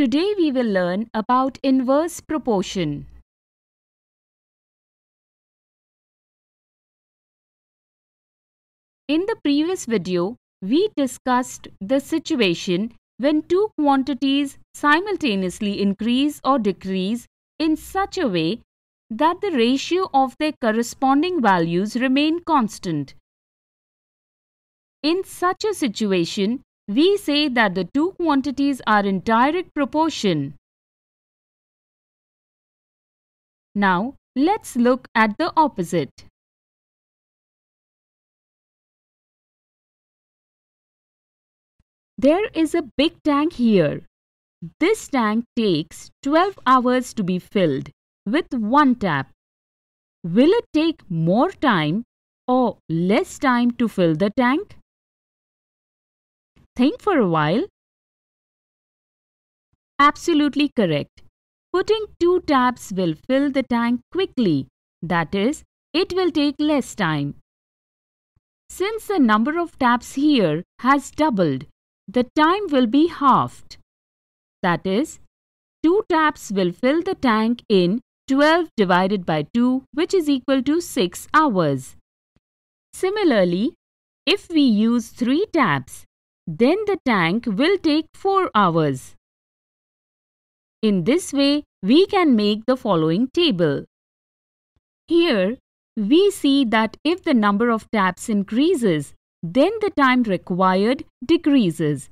Today we will learn about inverse proportion. In the previous video, we discussed the situation when two quantities simultaneously increase or decrease in such a way that the ratio of their corresponding values remain constant. In such a situation, we say that the two quantities are in direct proportion. Now, let's look at the opposite. There is a big tank here. This tank takes 12 hours to be filled with one tap. Will it take more time or less time to fill the tank? Think for a while. Absolutely correct. Putting two taps will fill the tank quickly. That is, it will take less time. Since the number of taps here has doubled, the time will be halved. That is, 2 taps will fill the tank in 12 divided by 2 which is equal to 6 hours. Similarly, if we use 3 taps, then the tank will take 4 hours. In this way, we can make the following table. Here, we see that if the number of taps increases, then the time required decreases.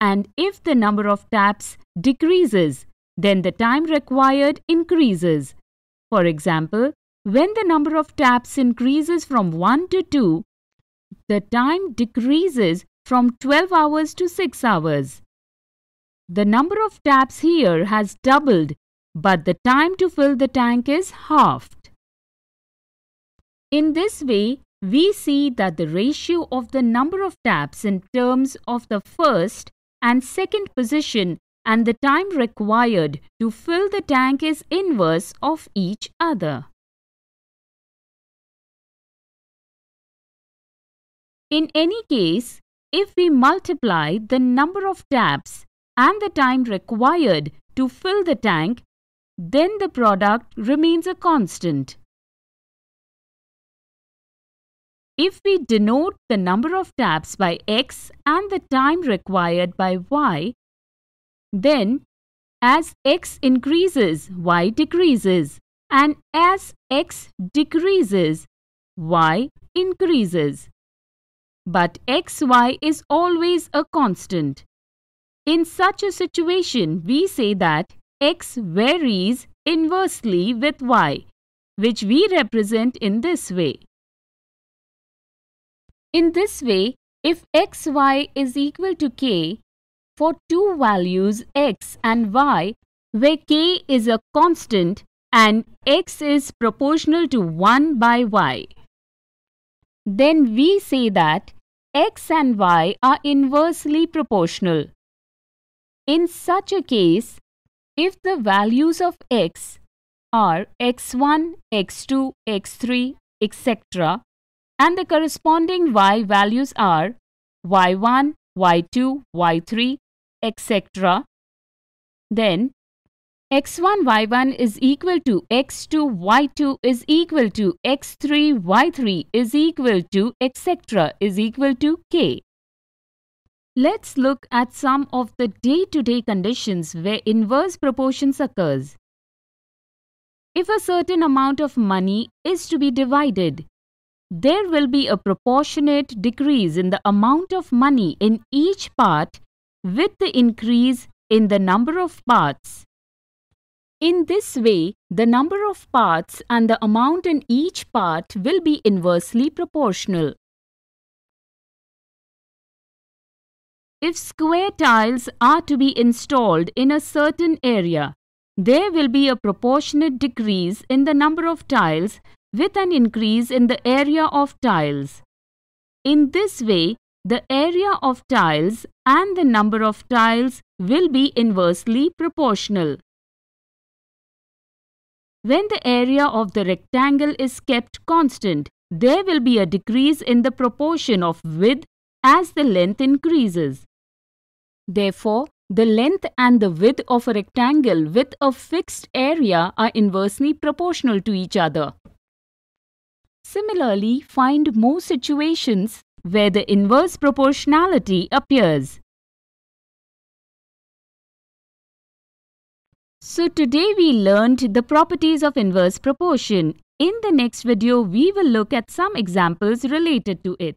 And if the number of taps decreases, then the time required increases. For example, when the number of taps increases from 1 to 2, the time decreases from 12 hours to 6 hours. The number of taps here has doubled but the time to fill the tank is halved. In this way, we see that the ratio of the number of taps in terms of the first and second position and the time required to fill the tank is inverse of each other. In any case, if we multiply the number of taps and the time required to fill the tank, then the product remains a constant. If we denote the number of taps by x and the time required by y, then as x increases, y decreases and as x decreases, y increases. But xy is always a constant. In such a situation, we say that x varies inversely with y, which we represent in this way. In this way, if xy is equal to k, for two values x and y, where k is a constant and x is proportional to 1 by y then we say that x and y are inversely proportional. In such a case, if the values of x are x1, x2, x3, etc. and the corresponding y values are y1, y2, y3, etc. then x1, y1 is equal to x2, y2 is equal to x3, y3 is equal to etc. is equal to k. Let's look at some of the day-to-day -day conditions where inverse proportions occurs. If a certain amount of money is to be divided, there will be a proportionate decrease in the amount of money in each part with the increase in the number of parts. In this way, the number of parts and the amount in each part will be inversely proportional. If square tiles are to be installed in a certain area, there will be a proportionate decrease in the number of tiles with an increase in the area of tiles. In this way, the area of tiles and the number of tiles will be inversely proportional. When the area of the rectangle is kept constant, there will be a decrease in the proportion of width as the length increases. Therefore, the length and the width of a rectangle with a fixed area are inversely proportional to each other. Similarly, find more situations where the inverse proportionality appears. So today we learned the properties of inverse proportion. In the next video, we will look at some examples related to it.